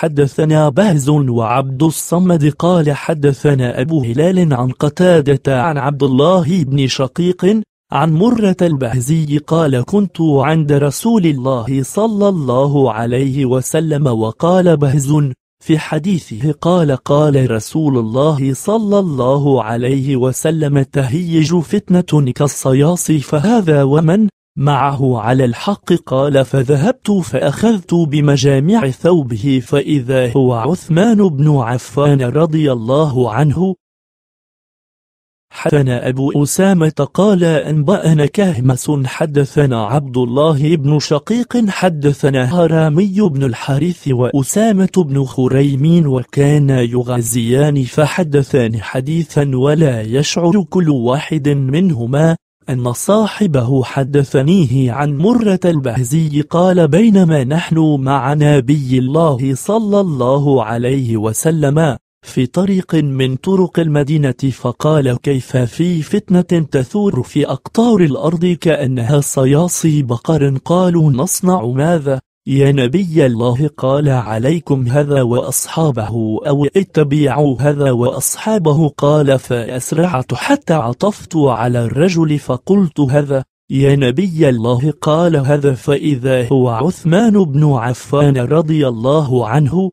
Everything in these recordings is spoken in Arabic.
حدثنا بهز وعبد الصمد قال حدثنا أبو هلال عن قتادة عن عبد الله بن شقيق عن مرة البهزي قال كنت عند رسول الله صلى الله عليه وسلم وقال بهز في حديثه قال قال رسول الله صلى الله عليه وسلم تهيج فتنة كالصياص فهذا ومن معه على الحق قال فذهبت فأخذت بمجامع ثوبه فإذا هو عثمان بن عفان رضي الله عنه حدثنا أبو أسامة قال أنبأنا كهمس حدثنا عبد الله بن شقيق حدثنا هرامي بن الحارث وأسامة بن خريمين وكان يغازيان فحدثان حديثا ولا يشعر كل واحد منهما أن صاحبه حدثنيه عن مرة البهزي قال بينما نحن مع نبي الله صلى الله عليه وسلم في طريق من طرق المدينة فقال كيف في فتنة تثور في أقطار الأرض كأنها صياصي بقر قالوا نصنع ماذا يا نبي الله قال عليكم هذا وأصحابه أو اتبعوا هذا وأصحابه قال فأسرعت حتى عطفت على الرجل فقلت هذا يا نبي الله قال هذا فإذا هو عثمان بن عفان رضي الله عنه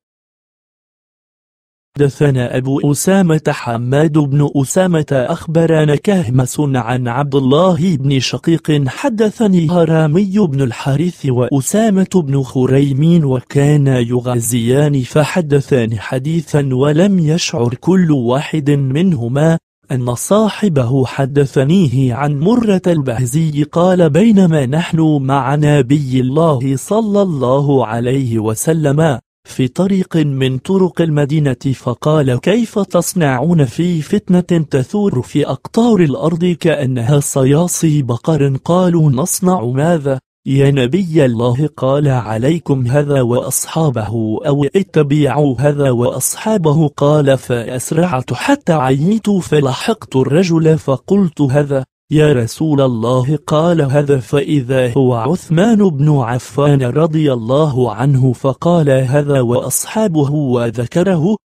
حدثنا أبو أسامة حماد بن أسامة أخبرنا كهمس عن عبد الله بن شقيق حدثني هرامي بن الحارث وأسامة بن خريمين وكان يغازيان فحدثان حديثا ولم يشعر كل واحد منهما أن صاحبه حدثنيه عن مرة البهزي قال بينما نحن مع نبي الله صلى الله عليه وسلم في طريق من طرق المدينة فقال كيف تصنعون في فتنة تثور في أقطار الأرض كأنها صياصي بقر قالوا نصنع ماذا يا نبي الله قال عليكم هذا وأصحابه أو اتبعوا هذا وأصحابه قال فأسرعت حتى عييت فلحقت الرجل فقلت هذا يا رسول الله قال هذا فإذا هو عثمان بن عفان رضي الله عنه فقال هذا وأصحابه وذكره